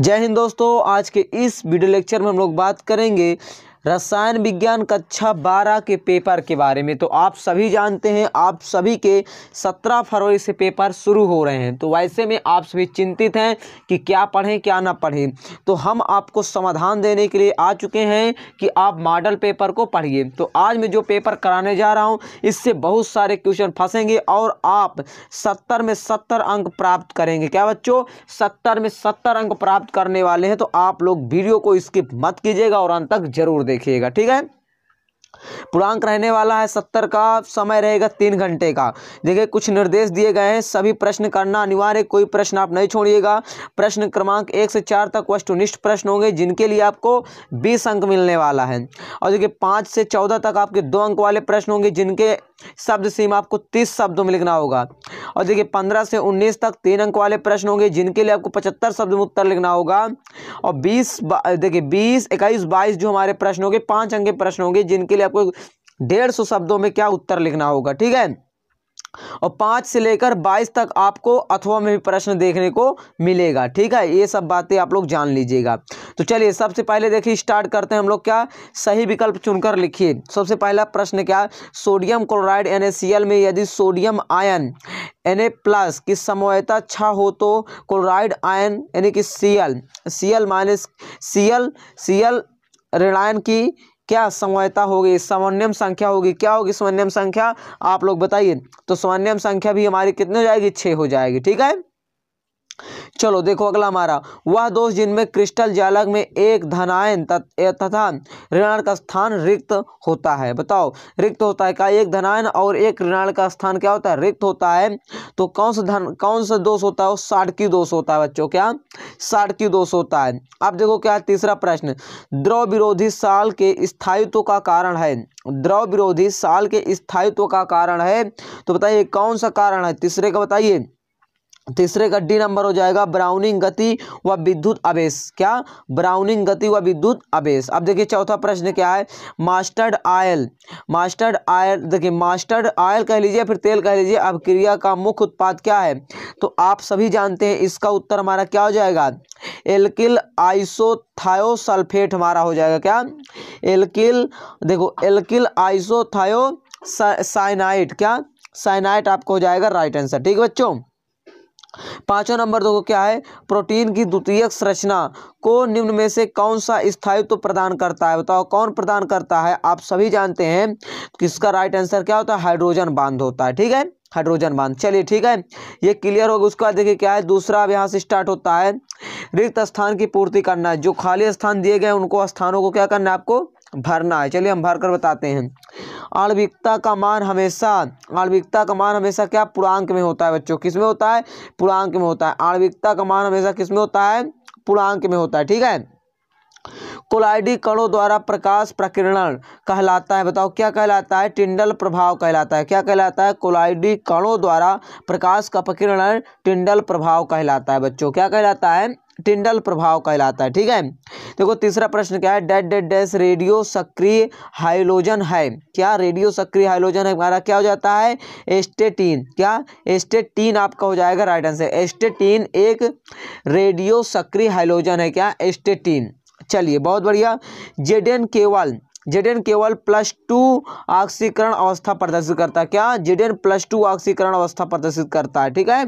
जय हिंद दोस्तों आज के इस वीडियो लेक्चर में हम लोग बात करेंगे रसायन विज्ञान कक्षा बारह के पेपर के बारे में तो आप सभी जानते हैं आप सभी के सत्रह फरवरी से पेपर शुरू हो रहे हैं तो वैसे में आप सभी चिंतित हैं कि क्या पढ़ें क्या ना पढ़ें तो हम आपको समाधान देने के लिए आ चुके हैं कि आप मॉडल पेपर को पढ़िए तो आज मैं जो पेपर कराने जा रहा हूँ इससे बहुत सारे क्वेश्चन फंसेंगे और आप सत्तर में सत्तर अंक प्राप्त करेंगे क्या बच्चों सत्तर में सत्तर अंक प्राप्त करने वाले हैं तो आप लोग वीडियो को स्किप मत कीजिएगा और अंत तक जरूर देखिएगा ठीक है पूर्णांक रहने वाला है सत्तर का समय रहेगा तीन घंटे का देखिए कुछ निर्देश दिए गए हैं सभी प्रश्न करना अनिवार्य कोई प्रश्न आप नहीं छोड़िएगा प्रश्न क्रमांक एक से चार तक वस्तुनिष्ठ प्रश्न होंगे जिनके लिए आपको बीस अंक मिलने वाला है और देखिए पाँच से चौदह तक आपके दो अंक वाले प्रश्न होंगे जिनके शब्द सीमा आपको तीस शब्दों में लिखना होगा और देखिए पंद्रह से उन्नीस तक तीन अंक वाले प्रश्न होंगे जिनके लिए आपको पचहत्तर शब्द में उत्तर लिखना होगा और बीस देखिए बीस इक्कीस बाईस जो हमारे प्रश्न होंगे पांच अंक के प्रश्न होंगे जिनके लिए आपको डेढ़ सौ शब्दों में क्या उत्तर लिखना होगा ठीक है और पाँच से लेकर बाईस तक आपको अथवा में भी प्रश्न देखने को मिलेगा ठीक है ये सब बातें आप लोग जान लीजिएगा तो चलिए सबसे पहले देखिए स्टार्ट करते हैं हम लोग क्या सही विकल्प चुनकर लिखिए सबसे पहला प्रश्न क्या सोडियम क्लोराइड एन में यदि सोडियम आयन एन प्लस की समवायता छः हो तो क्लोराइड आयन यानी कि C L C L minus C L C L ऋणायन की क्या समयता होगी समन्यम संख्या होगी क्या होगी समन्यम संख्या आप लोग बताइए तो समन्यम संख्या भी हमारी कितनी हो जाएगी छः हो जाएगी ठीक है चलो देखो अगला हमारा वह दोष जिनमें क्रिस्टल जालक में एक धनायन तथा ऋणाण का स्थान रिक्त होता है बताओ रिक्त होता है का एक धनायन और एक ऋणाण का स्थान क्या होता है रिक्त होता है तो कौन सा धन कौन सा दोष होता है वो की दोष होता है बच्चों क्या की दोष होता है अब देखो क्या तीसरा प्रश्न द्रव विरोधी साल के स्थायित्व का कारण है द्रव विरोधी साल के स्थायित्व का कारण है तो बताइए कौन सा कारण है तीसरे का बताइए तीसरे का डी नंबर हो जाएगा ब्राउनिंग गति व विद्युत आवेश क्या ब्राउनिंग गति व विद्युत आवेश अब देखिए चौथा प्रश्न क्या है मास्टर्ड आयल मास्टर्ड आयल देखिए मास्टर्ड आयल कह लीजिए फिर तेल कह लीजिए अब क्रिया का मुख्य उत्पाद क्या है तो आप सभी जानते हैं इसका उत्तर हमारा क्या हो जाएगा एल्किल आइसोथायोसल्फेट हमारा हो जाएगा क्या एल्किल देखो एल्किल आइसोथायो साइनाइट क्या साइनाइट आपको हो जाएगा राइट आंसर ठीक है बच्चों पाँचों नंबर देखो क्या है प्रोटीन की द्वितीयक संरचना को निम्न में से कौन सा स्थायित्व तो प्रदान करता है बताओ कौन प्रदान करता है आप सभी जानते हैं किसका राइट आंसर क्या होता है हाइड्रोजन बांध होता है ठीक है हाइड्रोजन बांध चलिए ठीक है ये क्लियर होगा उसके बाद देखिए क्या है दूसरा अब यहाँ से स्टार्ट होता है रिक्त स्थान की पूर्ति करना है जो खाली स्थान दिए गए उनको स्थानों को क्या करना है आपको भरना है चलिए हम भर कर बताते हैं आणविकता का मान हमेशा आणविकता का मान हमेशा क्या पूर्णांक में होता है बच्चों किस में होता है पूर्णांक में होता है आणविकता का मान हमेशा किस में होता है पूर्णांक में होता है ठीक है कोलाइडी कणों द्वारा प्रकाश प्रकीर्णन कहलाता है बताओ क्या कहलाता है टिंडल प्रभाव कहलाता है क्या कहलाता है कोलाइडी कणों द्वारा प्रकाश का प्रकीर्णन टिंडल प्रभाव कहलाता है बच्चों क्या कहलाता है टिंडल प्रभाव कहलाता है ठीक है देखो तीसरा प्रश्न क्या है डेड डेड डैश रेडियो सक्रिय हाइलोजन है क्या रेडियो सक्रिय हाइलोजन है हमारा क्या हो जाता है एस्टेटीन क्या एस्टेटीन आपका हो जाएगा राइट आंसर एस्टेटीन एक रेडियो सक्रिय हाइलोजन है क्या एस्टेटीन चलिए बहुत बढ़िया जेडेन केवल जेडेन केवल प्लस टू ऑक्सीकरण अवस्था प्रदर्शित करता है क्या जेडेन प्लस टू ऑक्सीकरण अवस्था प्रदर्शित करता है ठीक है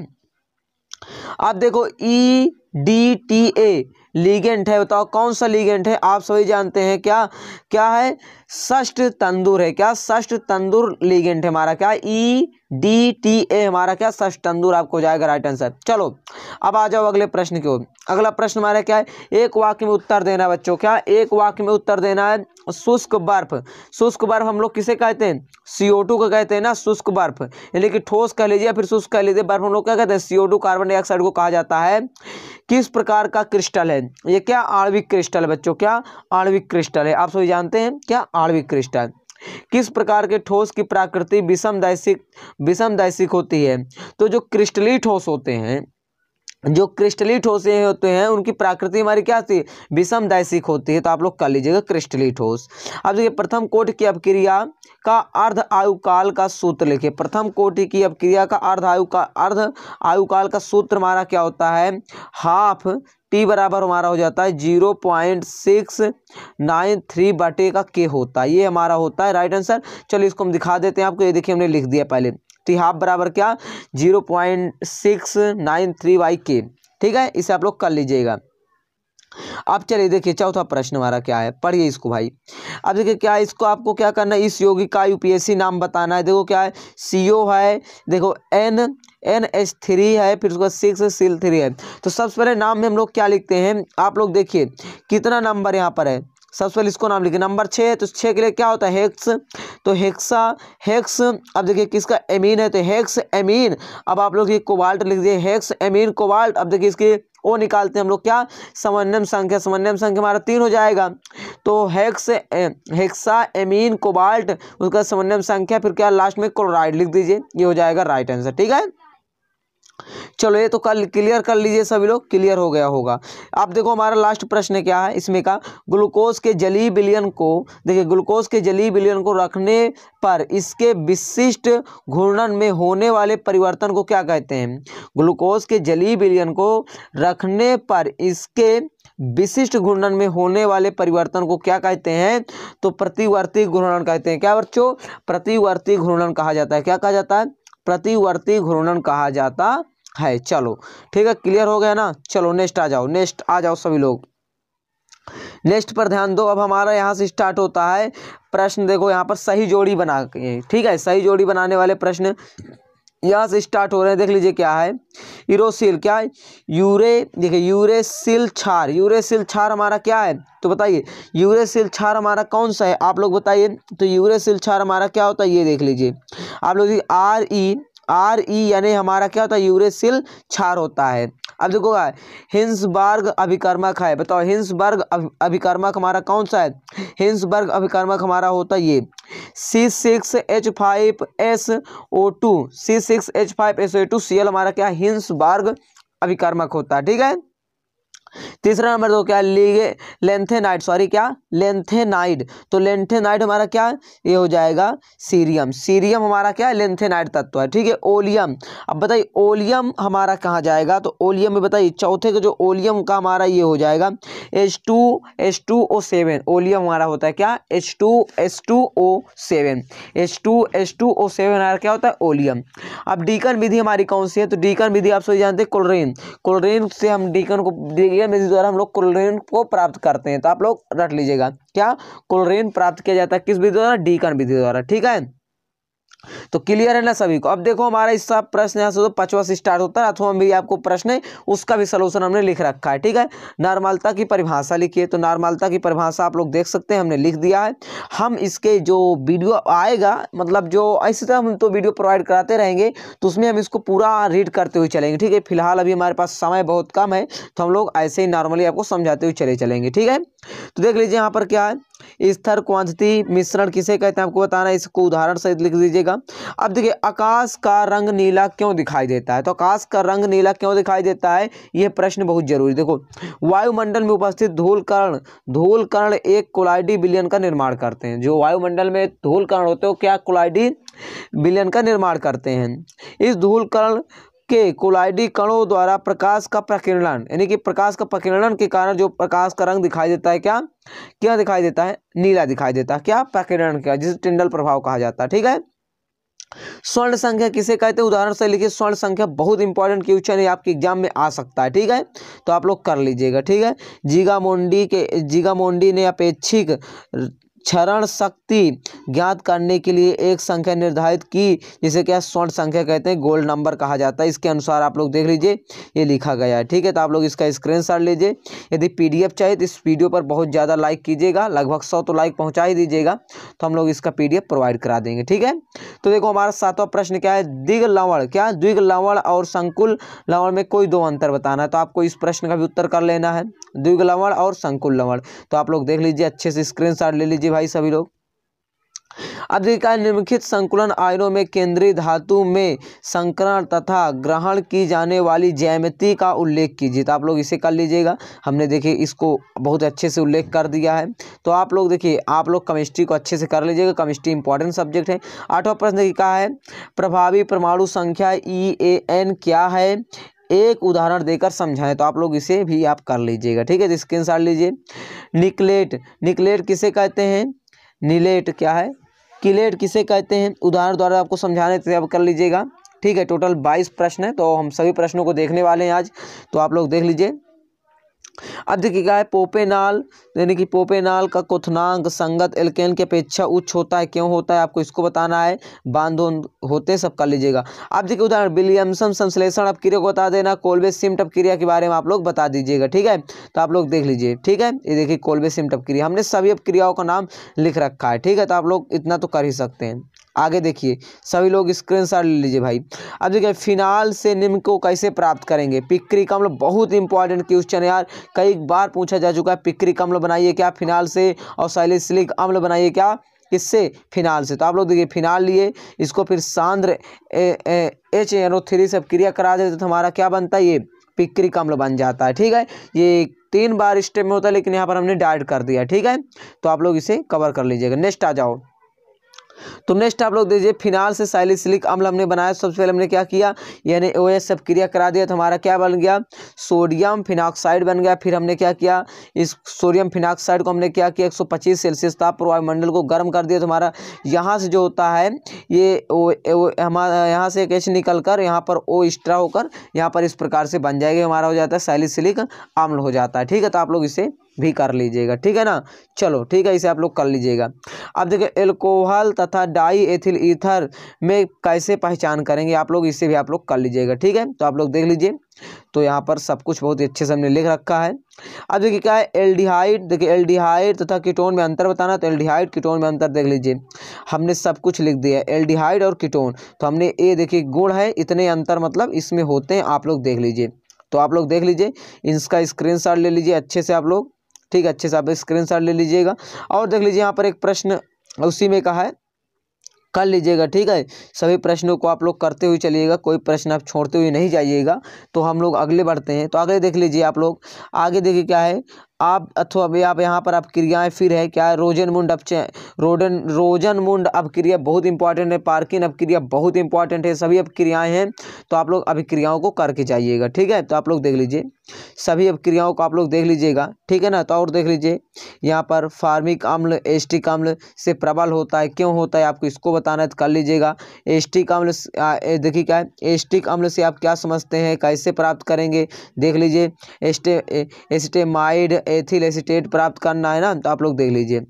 अब देखो E D T A ligand है बताओ कौन सा लीगेंट है आप सभी जानते हैं क्या क्या है सष्ट तंदूर है क्या सष्ट तंदूर लीगेंट है हमारा क्या ई डी टी ए हमारा क्या सष्ट तंदूर आपको जाएगा राइट आंसर चलो अब आ जाओ अगले प्रश्न की ओर अगला प्रश्न हमारा क्या है एक वाक्य में उत्तर देना है बच्चों क्या एक वाक्य में उत्तर देना है शुष्क बर्फ शुष्क बर्फ हम लोग किसे कहते हैं सीओ टू का कहते हैं ना शुष्क बर्फ यानी कि ठोस कह लीजिए फिर शुष्क कह लीजिए बर्फ हम लोग क्या कहते हैं सीओ टू कार्बन डाइऑक्साइड को कहा जाता है किस प्रकार का क्रिस्टल है ये क्या आणविक क्रिस्टल है बच्चों क्या आणविक क्रिस्टल है आप सभी जानते हैं क्या आणविक क्रिस्टल किस प्रकार के ठोस की प्राकृति विषम दैसिक विषम दैसिक होती है तो जो क्रिस्टली ठोस होते हैं जो क्रिस्टली ठोस होते हैं उनकी प्राकृति हमारी क्या होती है विषम दैसिक होती है तो आप लोग कर लीजिएगा क्रिस्टली ठोस अब देखिए प्रथम कोट की अपक्रिया का अर्ध आयुकाल का सूत्र लिखिए प्रथम कोट की अपक्रिया का अर्ध आयु का अर्ध आयुकाल का सूत्र हमारा क्या होता है हाफ टी बराबर हमारा हो जाता है zero point six nine three बटे का के होता है ये हमारा होता है राइट आंसर चलिए इसको हम दिखा देते हैं आपको ये देखिए हमने लिख दिया पहले तो हाफ बराबर क्या zero point six nine three by K ठीक है इसे आप लोग कर लीजिएगा अब चलिए देखिए चौथा प्रश्न हमारा क्या है पढ़िए इसको भाई अब देखिए क्या इसको आपको क्या करना है इस योगी का यूपीएससी नाम बताना है देखो क्या है ओ है देखो एन एन एच थ्री है फिर उसका सिक्स सिल थ्री है तो सबसे पहले नाम में हम लोग क्या लिखते हैं आप लोग देखिए कितना नंबर यहाँ पर है सबसे पहले इसको नाम लिखिए नंबर छः तो छः के लिए क्या होता है हेक्स तो हेक्सा हेक्स अब देखिए किसका एमीन है तो हेक्स एमीन अब आप लोग ये कोबाल्ट लिख दिए हेक्स एमीन कोबाल्ट अब देखिए इसके ओ निकालते हैं हम लोग क्या समन्वय संख्या समन्वय संख्या हमारा तीन हो जाएगा तो हेक्स हेक्सा एमीन कोबाल्ट उसका समन्वय संख्या फिर क्या लास्ट में क्लोराइड लिख दीजिए ये हो जाएगा राइट आंसर ठीक है चलो ये तो कल क्लियर कर लीजिए सभी लोग क्लियर हो गया होगा अब देखो हमारा लास्ट प्रश्न क्या है इसमें का ग्लूकोज के जली बिलियन को देखिए ग्लूकोज के जली बिलियन को रखने पर इसके विशिष्ट घूर्णन में होने वाले परिवर्तन को क्या कहते हैं ग्लूकोज के जली बिलियन को रखने पर इसके विशिष्ट घूर्णन में होने वाले परिवर्तन को क्या कहते हैं तो प्रतिवर्ती घूर्णन कहते हैं क्या बच्चों प्रतिवर्ती घूर्णन कहा जाता है क्या कहा जाता है प्रतिवर्ती घूर्णन कहा जाता है चलो ठीक है क्लियर हो गया ना चलो नेक्स्ट आ जाओ नेक्स्ट आ जाओ सभी लोग नेक्स्ट पर ध्यान दो अब हमारा यहाँ से स्टार्ट होता है प्रश्न देखो यहाँ पर सही जोड़ी बना के ठीक है सही जोड़ी बनाने वाले प्रश्न यहाँ से स्टार्ट हो रहे हैं देख लीजिए क्या है यूरोसिल क्या है यूरे देखिए यूरेसिल छार यूरेसिल छार हमारा क्या है तो बताइए यूरेसिल छार हमारा कौन सा है आप लोग बताइए तो यूरेसिल छार हमारा क्या होता है ये देख लीजिए आप लोग आर ई आर ई यानी हमारा क्या होता है यूरेसिल क्षार होता है अब देखो हिंसबर्ग अभिकर्मक है बताओ हिंसबर्ग अभिकर्मक हमारा कौन सा है हिंसबर्ग अभिकर्मक हमारा होता है ये C six H five S O two C six H five S O two C L हमारा क्या हिंसबर्ग अभिकर्मक होता है ठीक है तीसरा नंबर दो तो क्या लीगे लेंथेनाइड सॉरी क्या लेंथेनाइड तो लेंथेनाइड हमारा क्या ये हो जाएगा सीरियम सीरियम हमारा क्या है लेंथेनाइड तत्व है ठीक है ओलियम अब बताइए ओलियम हमारा कहाँ जाएगा तो ओलियम में बताइए चौथे का जो ओलियम का हमारा ये हो जाएगा H two H two O seven oleum हमारा होता है क्या H two H two O seven H two H two O seven हमारा क्या होता है ओलियम अब डीकन विधि हमारी कौन सी है तो डीकन विधि आप सभी जानते हैं क्लोरीन क्लोरीन से हम डीकन को बैक्टीरिया में द्वारा हम लोग क्लोरीन को प्राप्त करते हैं तो आप लोग रट लीजिएगा क्या क्लोरीन प्राप्त किया जाता है किस विधि द्वारा डीकन विधि द्वारा ठीक है तो क्लियर है ना सभी को अब देखो हमारा इसका प्रश्न यहाँ से तो पचवा से स्टार्ट होता है अथवा भी आपको प्रश्न है उसका भी सलूशन हमने लिख रखा है ठीक है नॉर्मलता की परिभाषा लिखिए तो नॉर्मलता की परिभाषा आप लोग देख सकते हैं हमने लिख दिया है हम इसके जो वीडियो आएगा मतलब जो ऐसी तरह हम तो वीडियो प्रोवाइड कराते रहेंगे तो उसमें हम इसको पूरा रीड करते हुए चलेंगे ठीक है फिलहाल अभी हमारे पास समय बहुत कम है तो हम लोग ऐसे ही नॉर्मली आपको समझाते हुए चले चलेंगे ठीक है तो देख लीजिए यहाँ पर क्या है स्थर क्वांटिटी मिश्रण किसे कहते हैं आपको बताना है इसको उदाहरण सहित लिख दीजिएगा अब देखिए आकाश का रंग नीला क्यों दिखाई देता है तो आकाश का रंग नीला क्यों दिखाई देता है यह प्रश्न बहुत जरूरी देखो वायुमंडल में उपस्थित धूलकरण धूलकरण एक कोलाइडी बिलियन का निर्माण करते हैं जो वायुमंडल में धूलकरण होते हो क्या कोलाइडी बिलियन का निर्माण करते हैं इस धूलकरण के कोलाइडी कणों द्वारा प्रकाश का प्रकीर्णन यानी कि प्रकाश का प्रकीर्णन के कारण जो प्रकाश का रंग दिखाई देता है क्या क्या दिखाई देता है नीला दिखाई देता है क्या प्रकीर्णन क्या जिसे टिंडल प्रभाव कहा जाता है ठीक है स्वर्ण संख्या किसे कहते हैं उदाहरण से लिखिए स्वर्ण संख्या बहुत इंपॉर्टेंट क्वेश्चन है आपके एग्जाम में आ सकता है ठीक है तो आप लोग कर लीजिएगा ठीक है जीगामोंडी के जीगामोंडी ने अपेक्षिक क्षरण शक्ति ज्ञात करने के लिए एक संख्या निर्धारित की जिसे क्या स्वर्ण संख्या कहते हैं गोल्ड नंबर कहा जाता है इसके अनुसार आप लोग देख लीजिए ये लिखा गया है ठीक है तो आप लोग इसका स्क्रीन लीजिए यदि पी चाहिए तो इस वीडियो पर बहुत ज़्यादा लाइक कीजिएगा लगभग सौ तो लाइक पहुँचा ही दीजिएगा तो हम लोग इसका पी प्रोवाइड करा देंगे ठीक है तो देखो हमारा सातवां प्रश्न क्या है दिग लवण क्या दिग लवण और संकुल लवण में कोई दो अंतर बताना है तो आपको इस प्रश्न का भी उत्तर कर लेना है द्विग लवण और संकुल लवण तो आप लोग देख लीजिए अच्छे से स्क्रीन ले लीजिए भाई सभी लोग अब देखा निम्नलिखित संकुलन आयनों में केंद्रीय धातु में संकरण तथा ग्रहण की जाने वाली ज्यामिति का उल्लेख कीजिए तो आप लोग इसे कर लीजिएगा हमने देखिए इसको बहुत अच्छे से उल्लेख कर दिया है तो आप लोग देखिए आप लोग केमिस्ट्री को अच्छे से कर लीजिएगा केमिस्ट्री इंपॉर्टेंट सब्जेक्ट है आठवां प्रश्न देखिए कहा है प्रभावी परमाणु संख्या ई e क्या है एक उदाहरण देकर समझाएं तो आप लोग इसे भी आप कर लीजिएगा ठीक है स्क्रीन शॉट लीजिए निकलेट निकलेट किसे कहते हैं निलेट क्या है किलेट किसे कहते हैं उदाहरण द्वारा आपको समझाने से आप कर लीजिएगा ठीक है टोटल बाईस प्रश्न है तो हम सभी प्रश्नों को देखने वाले हैं आज तो आप लोग देख लीजिए अध की गाय नाल यानी कि पोपेनाल का क्वथनांक संगत एल्केन की अपेक्षा उच्च होता है क्यों होता है आपको इसको बताना है बांधोन होते सबका लीजिएगा अब देखिए उदाहरण विलियमसन संश्लेषण अब क्रिया को बता देना कोलबे सिम्टअप क्रिया के बारे में आप लोग बता दीजिएगा ठीक है तो आप लोग देख लीजिए ठीक है ये देखिए कोलबे सिम्टअप क्रिया हमने सभी अब क्रियाओं का नाम लिख रखा है ठीक है तो आप लोग इतना तो कर ही सकते हैं आगे देखिए सभी लोग स्क्रीनशॉट ले लीजिए भाई अब देखिए फिनाल से निम्न को कैसे प्राप्त करेंगे पिक्री कम्ल मतलब बहुत इंपॉर्टेंट क्वेश्चन है यार कई बार पूछा जा चुका है पिक्री कम्ल मतलब बनाइए क्या फिनाल से और सैलिसिलिक मतलब अम्ल बनाइए क्या किससे फिनाल से तो आप लोग देखिए फिनाल लिए इसको फिर सांद्र एच एन ओ थ्री से क्रिया करा देते तो हमारा क्या बनता है ये पिक्री कमल बन जाता है ठीक है ये तीन बार स्टेप में होता है लेकिन यहाँ पर हमने डाइट कर दिया ठीक है तो आप लोग इसे कवर कर लीजिएगा नेक्स्ट आ जाओ तो नेक्स्ट आप लोग दीजिए फिनाल से साइलिसिलिक अम्ल हमने बनाया सबसे पहले हमने क्या किया यानी ओ एस सब क्रिया करा दिया तो हमारा क्या बन गया सोडियम फिनाक्साइड बन गया फिर हमने क्या किया इस सोडियम फिनाक्साइड को हमने क्या किया 125 सेल्सियस ताप पर वायुमंडल को गर्म कर दिया तो हमारा यहाँ से जो होता है ये हमारा यहाँ से कैसे निकल कर यहाँ पर ओ एक्स्ट्रा होकर यहाँ पर इस प्रकार से बन जाएगी हमारा हो जाता है साइलिसिलिक अम्ल हो जाता है ठीक है तो आप लोग इसे भी कर लीजिएगा ठीक है ना चलो ठीक है इसे आप लोग कर लीजिएगा अब देखिए एल्कोहल तथा डाई एथिल ईथर में कैसे पहचान करेंगे आप लोग इसे भी आप लोग कर लीजिएगा ठीक है तो आप लोग देख लीजिए तो यहाँ पर सब कुछ बहुत ही अच्छे से हमने लिख रखा है अब देखिए क्या है एल्डिहाइड देखिए एल्डिहाइड तथा कीटोन में अंतर बताना तो एल्डिहाइड कीटोन में अंतर देख लीजिए हमने सब कुछ लिख दिया है एल्डिहाइड और कीटोन तो हमने ये देखिए गुण है इतने अंतर मतलब इसमें होते हैं आप लोग देख लीजिए तो आप लोग देख लीजिए इसका स्क्रीनशॉट ले लीजिए अच्छे से आप लोग ठीक है अच्छे से आप स्क्रीन ले लीजिएगा और देख लीजिए यहाँ पर एक प्रश्न उसी में कहा है कर लीजिएगा ठीक है सभी प्रश्नों को आप लोग करते हुए चलिएगा कोई प्रश्न आप छोड़ते हुए नहीं जाइएगा तो हम लोग अगले बढ़ते हैं तो आगे देख लीजिए आप लोग आगे देखिए क्या है आप अथवा भी आप यहाँ पर आप क्रियाएँ फिर है क्या है रोजन मुंड अब रोडन रोजन मुंड अपक्रिया बहुत इंपॉर्टेंट है अब अपक्रिया बहुत इंपॉर्टेंट है सभी क्रियाएँ हैं तो आप लोग अभिक्रियाओं को करके जाइएगा ठीक है तो आप लोग देख लीजिए सभी अपक्रियाओं को आप लोग देख लीजिएगा ठीक है ना तो और देख लीजिए यहाँ पर फार्मिक अम्ल एस्टिक अम्ल से प्रबल होता है क्यों होता है आपको इसको बताना है तो कर लीजिएगा एस्टिक अम्ल देखिए क्या है एस्टिक अम्ल से आप क्या समझते हैं कैसे प्राप्त करेंगे देख लीजिए एस्टे एस्टेमाइड एथिल एसिटेट प्राप्त करना है ना तो आप लोग देख लीजिए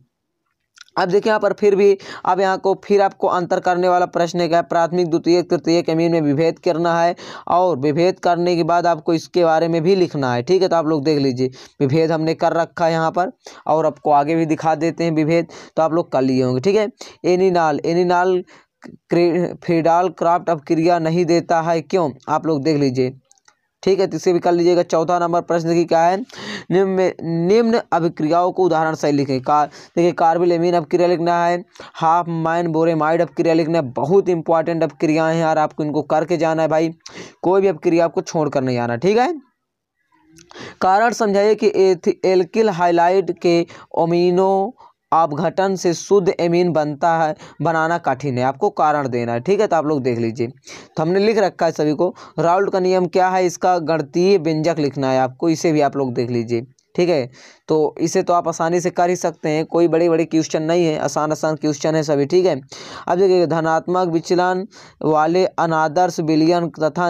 अब देखिए यहाँ पर फिर भी अब यहाँ को फिर आपको अंतर करने वाला प्रश्न है क्या प्राथमिक द्वितीय तृतीय कमीन में विभेद करना है और विभेद करने के बाद आपको इसके बारे में भी लिखना है ठीक है तो आप लोग देख लीजिए विभेद हमने कर रखा है यहाँ पर और आपको आगे भी दिखा देते हैं विभेद तो आप लोग कर लिए होंगे ठीक है एनिनाल एनिनाल नाल फिडाल क्राफ्ट अब क्रिया नहीं देता है क्यों आप लोग देख लीजिए ठीक है इसे भी कर लीजिएगा चौथा नंबर प्रश्न देखिए क्या है निम्न निम्न अभिक्रियाओं को उदाहरण सही लिखें कार देखिए कार्बिल एमिन अभिक्रिया लिखना है हाफ माइन बोरेमाइड अभिक्रिया लिखना है बहुत इंपॉर्टेंट अभिक्रियाएँ हैं यार आपको इनको करके जाना है भाई कोई भी अभिक्रिया आपको छोड़ कर नहीं आना ठीक है कारण समझाइए कि एल्किल हाइलाइड के ओमिनो अपघटन से शुद्ध एमीन बनता है बनाना कठिन है आपको कारण देना है ठीक है तो आप लोग देख लीजिए तो हमने लिख रखा है सभी को राउल्ट का नियम क्या है इसका गणतीय व्यंजक लिखना है आपको इसे भी आप लोग देख लीजिए ठीक है तो इसे तो आप आसानी से कर ही सकते हैं कोई बड़ी बड़ी क्वेश्चन नहीं है आसान आसान क्वेश्चन है सभी ठीक है अब देखिए धनात्मक विचलन वाले अनादर्श विलियन तथा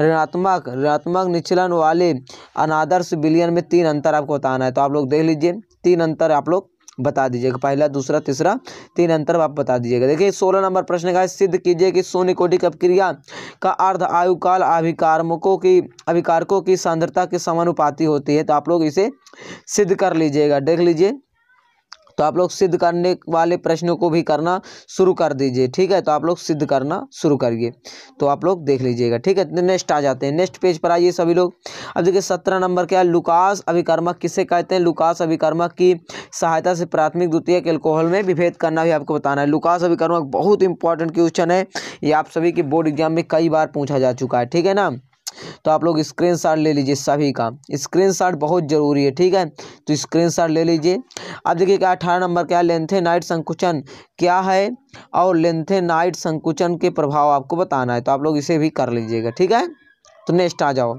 ऋणात्मक ऋणात्मक निचलन वाले अनादर्श विलियन में तीन अंतर आपको बताना है तो आप लोग देख लीजिए तीन अंतर आप लोग बता दीजिएगा पहला दूसरा तीसरा तीन अंतर आप बता दीजिएगा देखिए सोलह नंबर प्रश्न का सिद्ध कीजिए कि शून्य कोटिक अपक्रिया क्रिया का अर्ध आयुकाल अभिकारकों की अभिकारकों की सांद्रता के समानुपाती होती है तो आप लोग इसे सिद्ध कर लीजिएगा देख लीजिए तो आप लोग सिद्ध करने वाले प्रश्नों को भी करना शुरू कर दीजिए ठीक है तो आप लोग सिद्ध करना शुरू करिए तो आप लोग देख लीजिएगा ठीक है नेक्स्ट तो आ जाते हैं नेक्स्ट पेज पर आइए सभी लोग अब देखिए सत्रह नंबर क्या लुकास अभिकर्मक किसे कहते हैं लुकास अभिकर्मक की सहायता से प्राथमिक द्वितीय के अल्कोहल में विभेद करना भी आपको बताना है लुकास अभिकर्मक बहुत इंपॉर्टेंट क्वेश्चन है ये आप सभी के बोर्ड एग्जाम में कई बार पूछा जा चुका है ठीक है ना तो आप लोग स्क्रीनशॉट ले लीजिए सभी का स्क्रीनशॉट बहुत ज़रूरी है ठीक है तो स्क्रीनशॉट ले लीजिए अब देखिए क्या अठारह नंबर क्या लेंथेनाइट संकुचन क्या है और लेंथेनाइट संकुचन के प्रभाव आपको बताना है तो आप लोग इसे भी कर लीजिएगा ठीक है तो नेक्स्ट आ जाओ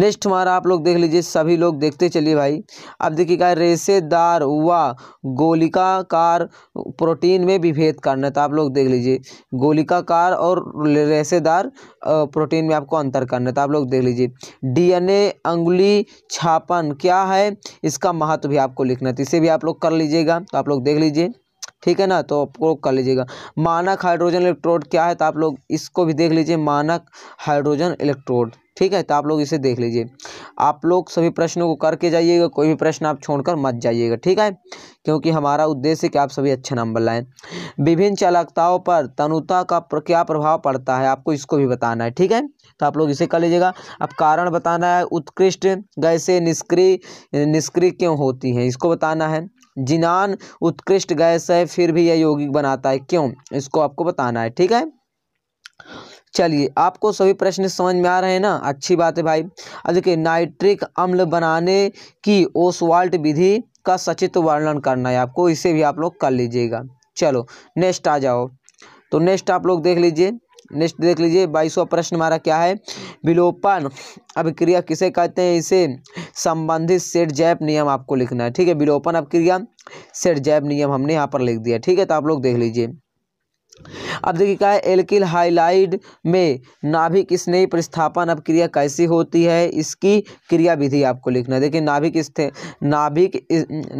नेक्स्ट हमारा आप लोग देख लीजिए सभी लोग देखते चलिए भाई अब देखिएगा रेसेदार व गोलिकाकार प्रोटीन में विभेद करना तो आप लोग देख लीजिए गोलिकाकार और रेसेदार प्रोटीन में आपको अंतर करना तो आप लोग देख लीजिए डीएनए अंगुली छापन क्या है इसका महत्व भी आपको लिखना तो इसे भी आप लोग कर लीजिएगा तो आप लोग देख लीजिए ठीक है ना तो आपको कर लीजिएगा मानक हाइड्रोजन इलेक्ट्रोड क्या है तो आप लोग इसको भी देख लीजिए मानक हाइड्रोजन इलेक्ट्रोड ठीक है तो आप लोग इसे देख लीजिए आप लोग सभी प्रश्नों को करके जाइएगा कोई भी प्रश्न आप छोड़कर मत जाइएगा ठीक है क्योंकि हमारा उद्देश्य है कि आप सभी अच्छे नंबर लाएं विभिन्न चालकताओं पर तनुता का क्या प्रभाव पड़ता है आपको इसको भी बताना है ठीक है तो आप लोग इसे कर लीजिएगा अब कारण बताना है उत्कृष्ट गैसे निष्क्रिय निष्क्रिय क्यों होती हैं इसको बताना है जिनान उत्कृष्ट गैस है फिर भी यह यौगिक बनाता है क्यों इसको आपको बताना है ठीक है चलिए आपको सभी प्रश्न समझ में आ रहे हैं ना अच्छी बात है भाई अब देखिए नाइट्रिक अम्ल बनाने की ओसवाल्ट विधि का सचित्र वर्णन करना है आपको इसे भी आप लोग कर लीजिएगा चलो नेक्स्ट आ जाओ तो नेक्स्ट आप लोग देख लीजिए नेक्स्ट देख लीजिए बाईसवा प्रश्न हमारा क्या है विलोपन अभिक्रिया किसे कहते हैं इसे संबंधित सेट जैप नियम आपको लिखना है ठीक है विलोपन अपक्रिया सेट जैप नियम हमने यहाँ पर लिख दिया ठीक है तो आप लोग देख लीजिए अब देखिए क्या है एल्किल हाइलाइड में नाभिक स्नेह प्रस्थापन अब क्रिया कैसी होती है इसकी क्रिया विधि आपको लिखना है देखिए नाभिक स्थे नाभिक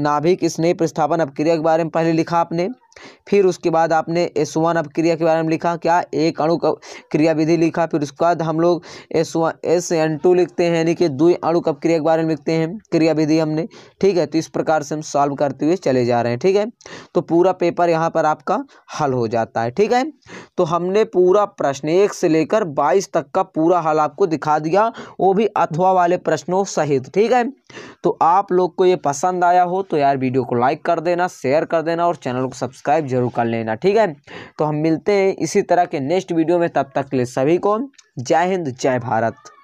नाभिक स्नेह प्रस्थापन अब क्रिया के बारे में पहले लिखा आपने फिर उसके बाद आपने एस वन अपक्रिया के बारे में लिखा क्या एक अणु क्रिया विधि लिखा फिर उसके बाद हम लोग S one S N two लिखते हैं यानी कि दो अणु अपक्रिया के बारे में लिखते हैं क्रिया विधि हमने ठीक है तो इस प्रकार से हम सॉल्व करते हुए चले जा रहे हैं ठीक है तो पूरा पेपर यहाँ पर आपका हल हो जाता है ठीक है तो हमने पूरा प्रश्न एक से लेकर बाईस तक का पूरा हल आपको दिखा दिया वो भी अथवा वाले प्रश्नों सहित ठीक है तो आप लोग को ये पसंद आया हो तो यार वीडियो को लाइक कर देना शेयर कर देना और चैनल को सब्सक्राइब जरूर कर लेना ठीक है तो हम मिलते हैं इसी तरह के नेक्स्ट वीडियो में तब तक के लिए सभी को जय हिंद जय भारत